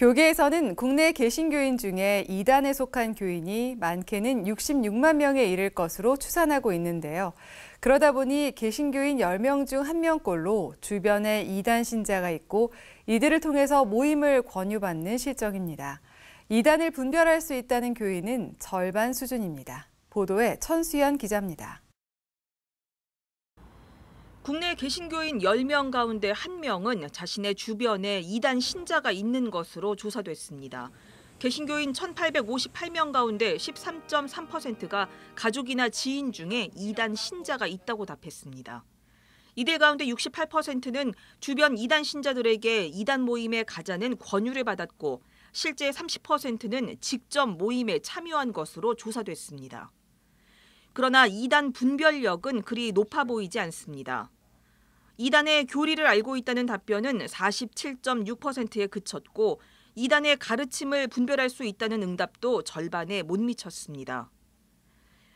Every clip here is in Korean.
교계에서는 국내 개신교인 중에 이단에 속한 교인이 많게는 66만 명에 이를 것으로 추산하고 있는데요. 그러다 보니 개신교인 10명 중 1명꼴로 주변에 이단 신자가 있고 이들을 통해서 모임을 권유받는 실정입니다. 이단을 분별할 수 있다는 교인은 절반 수준입니다. 보도에 천수연 기자입니다. 국내 개신교인 10명 가운데 1명은 자신의 주변에 이단 신자가 있는 것으로 조사됐습니다. 개신교인 1,858명 가운데 13.3%가 가족이나 지인 중에 이단 신자가 있다고 답했습니다. 이들 가운데 68%는 주변 이단 신자들에게 이단 모임에 가자는 권유를 받았고 실제 30%는 직접 모임에 참여한 것으로 조사됐습니다. 그러나 이단 분별력은 그리 높아 보이지 않습니다. 이단의 교리를 알고 있다는 답변은 47.6%에 그쳤고 이단의 가르침을 분별할 수 있다는 응답도 절반에 못 미쳤습니다.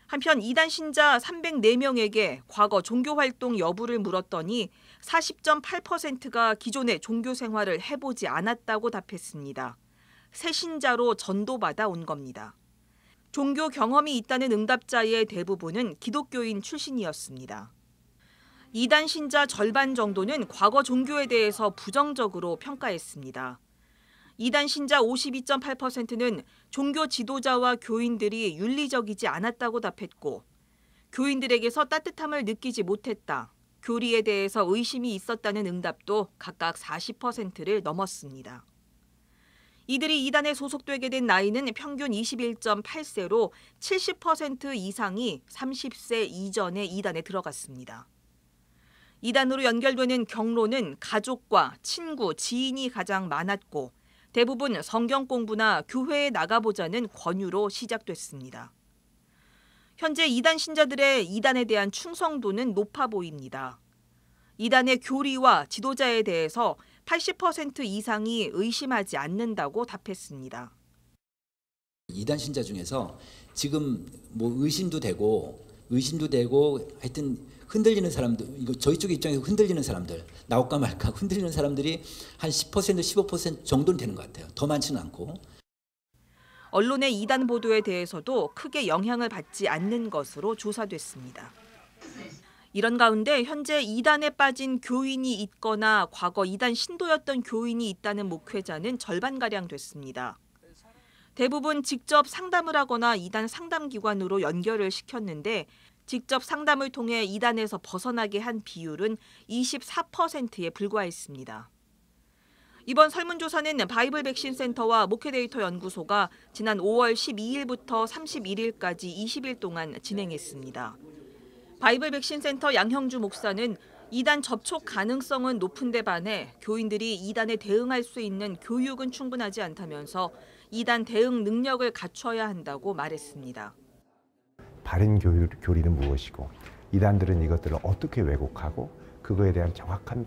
한편 이단 신자 304명에게 과거 종교 활동 여부를 물었더니 40.8%가 기존의 종교 생활을 해보지 않았다고 답했습니다. 새 신자로 전도받아 온 겁니다. 종교 경험이 있다는 응답자의 대부분은 기독교인 출신이었습니다. 이단 신자 절반 정도는 과거 종교에 대해서 부정적으로 평가했습니다. 이단 신자 52.8%는 종교 지도자와 교인들이 윤리적이지 않았다고 답했고, 교인들에게서 따뜻함을 느끼지 못했다, 교리에 대해서 의심이 있었다는 응답도 각각 40%를 넘었습니다. 이들이 이단에 소속되게 된 나이는 평균 21.8세로 70% 이상이 30세 이전에 이단에 들어갔습니다. 이단으로 연결되는 경로는 가족과 친구, 지인이 가장 많았고 대부분 성경 공부나 교회에 나가보자는 권유로 시작됐습니다. 현재 이단 신자들의 이단에 대한 충성도는 높아 보입니다. 이단의 교리와 지도자에 대해서 80% 이상이 의심하지 않는다고 답했습니다. 이단 신자 중에서 지금 뭐 의심도 되고 의심도 되고 하여튼 흔들리는 사람들 이거 저희 쪽 입장에서 흔들리는 사람들 나올까 말까 흔들리는 사람들이 한10% 15% 정도는 되는 것 같아요. 더 많지는 않고. 언론의 이단 보도에 대해서도 크게 영향을 받지 않는 것으로 조사됐습니다. 이런 가운데 현재 2단에 빠진 교인이 있거나 과거 2단 신도였던 교인이 있다는 목회자는 절반가량 됐습니다. 대부분 직접 상담을 하거나 이단 상담기관으로 연결을 시켰는데 직접 상담을 통해 이단에서 벗어나게 한 비율은 24%에 불과했습니다. 이번 설문조사는 바이블 백신 센터와 모케데이터 연구소가 지난 5월 12일부터 31일까지 20일 동안 진행했습니다. 바이블 백신 센터 양형주 목사는 이단 접촉 가능성은 높은데 반해 교인들이 이단에 대응할 수 있는 교육은 충분하지 않다면서 이단 대응 능력을 갖춰야 한다고 말했습니다. 바른 교류, 교리는 무엇이고 이단들은 이것들을 어떻게 왜곡하고 그거에 대한 정확한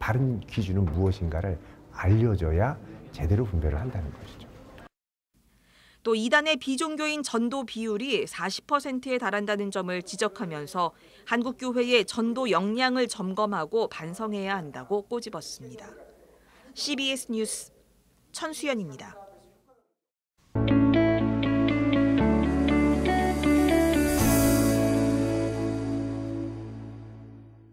바른 기준은 무엇인가를 알려줘야 제대로 분별을 한다는 것이죠. 또 이단의 비종교인 전도 비율이 40%에 달한다는 점을 지적하면서 한국교회의 전도 역량을 점검하고 반성해야 한다고 꼬집었습니다. CBS 뉴스 천수연입니다.